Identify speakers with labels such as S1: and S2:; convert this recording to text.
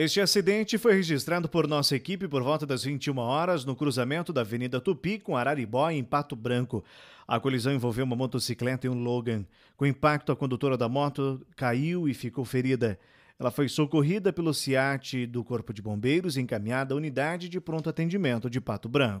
S1: Este acidente foi registrado por nossa equipe por volta das 21 horas no cruzamento da Avenida Tupi com Araribó em Pato Branco. A colisão envolveu uma motocicleta e um Logan. Com impacto, a condutora da moto caiu e ficou ferida. Ela foi socorrida pelo SIAT do Corpo de Bombeiros e encaminhada à unidade de pronto atendimento de Pato Branco.